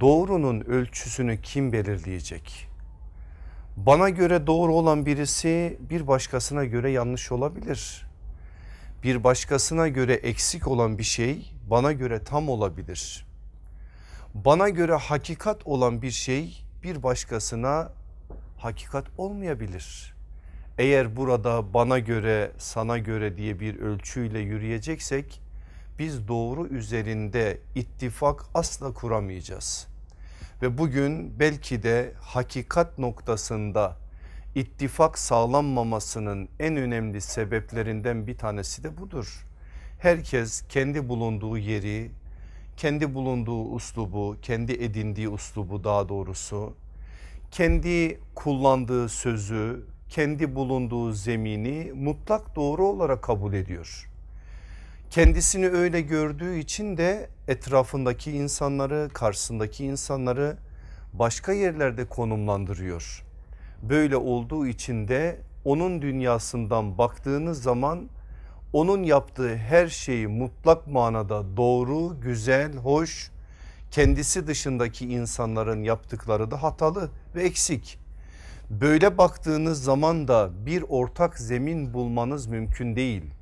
doğrunun ölçüsünü kim belirleyecek? Bana göre doğru olan birisi bir başkasına göre yanlış olabilir. Bir başkasına göre eksik olan bir şey bana göre tam olabilir. Bana göre hakikat olan bir şey bir başkasına hakikat olmayabilir. Eğer burada bana göre sana göre diye bir ölçüyle yürüyeceksek biz doğru üzerinde ittifak asla kuramayacağız. Ve bugün belki de hakikat noktasında ittifak sağlanmamasının en önemli sebeplerinden bir tanesi de budur. Herkes kendi bulunduğu yeri, kendi bulunduğu uslubu, kendi edindiği uslubu daha doğrusu, kendi kullandığı sözü, kendi bulunduğu zemini mutlak doğru olarak kabul ediyor. Kendisini öyle gördüğü için de etrafındaki insanları karşısındaki insanları başka yerlerde konumlandırıyor. Böyle olduğu için de onun dünyasından baktığınız zaman onun yaptığı her şeyi mutlak manada doğru, güzel, hoş, kendisi dışındaki insanların yaptıkları da hatalı ve eksik. Böyle baktığınız zaman da bir ortak zemin bulmanız mümkün değil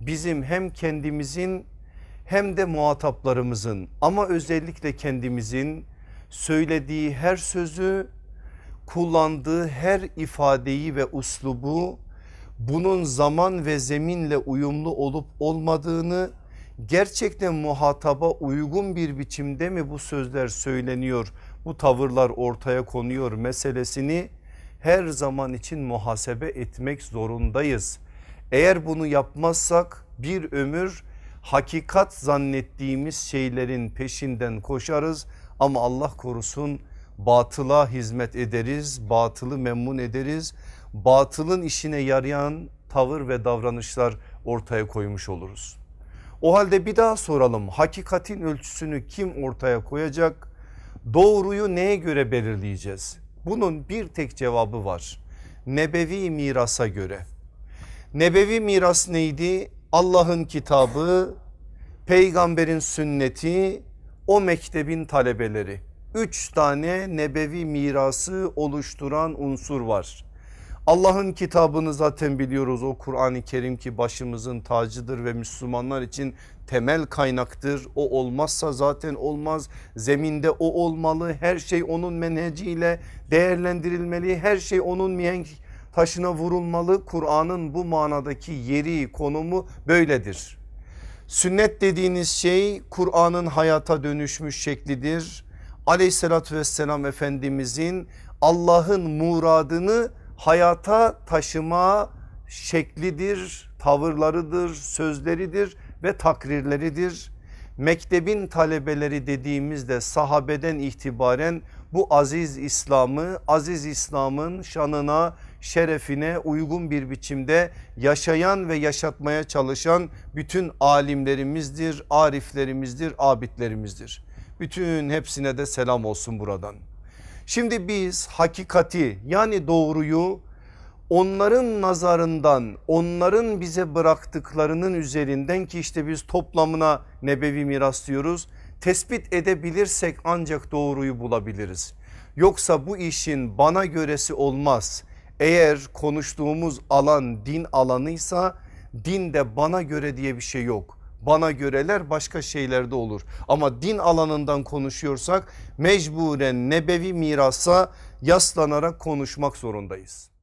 bizim hem kendimizin hem de muhataplarımızın ama özellikle kendimizin söylediği her sözü kullandığı her ifadeyi ve uslubu bunun zaman ve zeminle uyumlu olup olmadığını gerçekten muhataba uygun bir biçimde mi bu sözler söyleniyor bu tavırlar ortaya konuyor meselesini her zaman için muhasebe etmek zorundayız. Eğer bunu yapmazsak bir ömür hakikat zannettiğimiz şeylerin peşinden koşarız ama Allah korusun batıla hizmet ederiz, batılı memnun ederiz. Batılın işine yarayan tavır ve davranışlar ortaya koymuş oluruz. O halde bir daha soralım hakikatin ölçüsünü kim ortaya koyacak? Doğruyu neye göre belirleyeceğiz? Bunun bir tek cevabı var. Nebevi mirasa göre. Nebevi miras neydi? Allah'ın kitabı, peygamberin sünneti, o mektebin talebeleri. Üç tane nebevi mirası oluşturan unsur var. Allah'ın kitabını zaten biliyoruz o Kur'an-ı Kerim ki başımızın tacıdır ve Müslümanlar için temel kaynaktır. O olmazsa zaten olmaz zeminde o olmalı her şey onun menheciyle değerlendirilmeli her şey onun mihenk taşına vurulmalı. Kur'an'ın bu manadaki yeri konumu böyledir. Sünnet dediğiniz şey Kur'an'ın hayata dönüşmüş şeklidir. Aleyhissalatü vesselam Efendimizin Allah'ın muradını hayata taşıma şeklidir, tavırlarıdır, sözleridir ve takrirleridir. Mektebin talebeleri dediğimizde sahabeden itibaren bu aziz İslam'ı, aziz İslam'ın şanına, şerefine uygun bir biçimde yaşayan ve yaşatmaya çalışan bütün alimlerimizdir, ariflerimizdir, abidlerimizdir. Bütün hepsine de selam olsun buradan. Şimdi biz hakikati yani doğruyu onların nazarından onların bize bıraktıklarının üzerinden ki işte biz toplamına nebevi miras diyoruz tespit edebilirsek ancak doğruyu bulabiliriz. Yoksa bu işin bana göresi olmaz. Eğer konuştuğumuz alan din alanıysa din de bana göre diye bir şey yok. Bana göreler başka şeylerde olur ama din alanından konuşuyorsak mecburen nebevi mirasa yaslanarak konuşmak zorundayız.